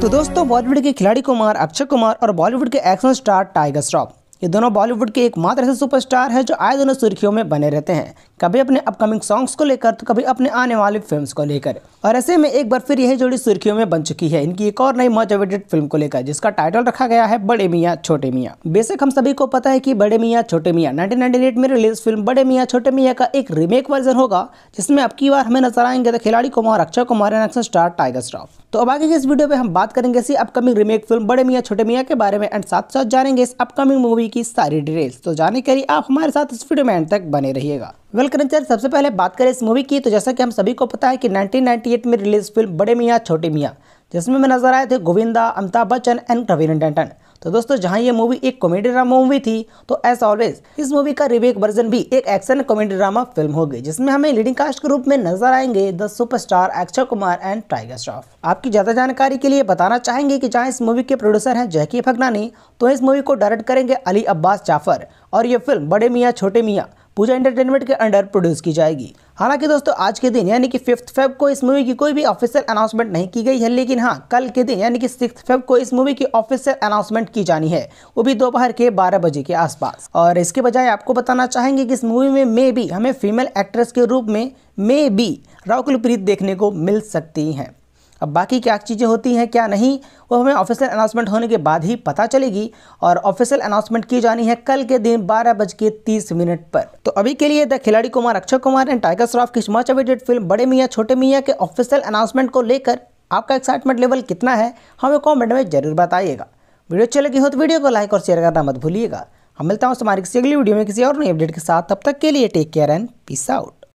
तो दोस्तों बॉलीवुड के खिलाड़ी कुमार अक्षय कुमार और बॉलीवुड के एक्शन स्टार टाइगर श्रॉफ ये दोनों बॉलीवुड के एकमात्र ऐसे सुपरस्टार हैं जो आए दोनों सुर्खियों में बने रहते हैं कभी अपने अपकमिंग सॉन्ग्स को लेकर तो कभी अपने आने वाले फिल्म को लेकर और ऐसे में एक बार फिर यही जोड़ी सुर्खियों में बन चुकी है इनकी एक और नई मच अवेटेड फिल्म को लेकर जिसका टाइटल रखा गया है बड़े मियाँ छोटे मियाँ बेसिक हम सभी को पता है कि बड़े मियाँ छोटे मियाँ नाइनटीन में रिलीज फिल्म बड़े मियाँ छोटे मियाँ का एक रीमेक वर्जन होगा जिसमें अब की बार हमें नजर आएंगे तो खिलाड़ी Kumar Akshay Kumar and action star Tiger Shroff तो अब आगे की इस वीडियो में हम बात करेंगे इसी अपकमिंग रीमेक फिल्म बड़े मियाँ छोटे मियाँ के बारे में एंड साथ साथ जानेंगे इस अपकमिंग मूवी कंपनी की सारी डिटेल्स तो जाने के लिए आप हमारे साथ इस वीडियो में एंड तक बने रहिएगा वेल सर सबसे पहले बात करें इस मूवी की तो जैसा कि हम सभी को पता है कि 1998 में रिलीज फिल्म बड़े मियाँ छोटे मियाँ जिसमें में नजर आए थे गोविंदा अमिताभ बच्चन एंड रवीन टंडन तो दोस्तों जहाँ ये मूवी एक कॉमेडी ड्रामा मूवी थी तो एज ऑलवेज इस मूवी का रिवेक वर्जन भी एक एक्शन कॉमेडी ड्रामा फिल्म होगी जिसमें हमें लीडिंग कास्ट के रूप में नजर आएंगे the superstar Akshay Kumar and Tiger Shroff आपकी ज्यादा जानकारी के लिए बताना चाहेंगे की जहाँ इस मूवी के प्रोड्यूसर है जैकी फगनानी तो इस मूवी को डायरेक्ट करेंगे अली अब्बास जाफर और ये फिल्म बड़े मियाँ छोटे मियाँ पूजा एंटरटेनमेंट के अंडर प्रोड्यूस की जाएगी हालांकि दोस्तों आज के दिन यानी कि फिफ्थ फेब को इस मूवी की कोई भी ऑफिशियल अनाउंसमेंट नहीं की गई है लेकिन हाँ कल के दिन यानी कि सिक्स फेब को इस मूवी की ऑफिशियल अनाउंसमेंट की जानी है वो भी दोपहर के 12 बजे के आसपास और इसके बजाय आपको बताना चाहेंगे कि इस मूवी में मे भी हमें फीमेल एक्ट्रेस के रूप में मे बी राहुल प्रीत देखने को मिल सकती हैं अब बाकी क्या चीज़ें होती हैं क्या नहीं वो हमें ऑफिशियल अनाउंसमेंट होने के बाद ही पता चलेगी और ऑफिशियल अनाउंसमेंट की जानी है कल के दिन बारह बज के तीस मिनट पर तो अभी के लिए द खिलाड़ी कुमार अक्षय कुमार एंड टाइगर श्रॉफ की मच अवेटेड फिल्म बड़े मियाँ छोटे मियाँ के ऑफिशियल अनाउंसमेंट को लेकर आपका एक्साइटमेंट लेवल कितना है हमें कॉमेंट में जरूर बताइएगा वीडियो अच्छी लगी हो तो वीडियो को लाइक और शेयर करना मत भूलिएगा हम मिलता हूँ हमारी किसी अगली वीडियो में किसी और नई अपडेट के साथ तब तक के लिए take care and peace out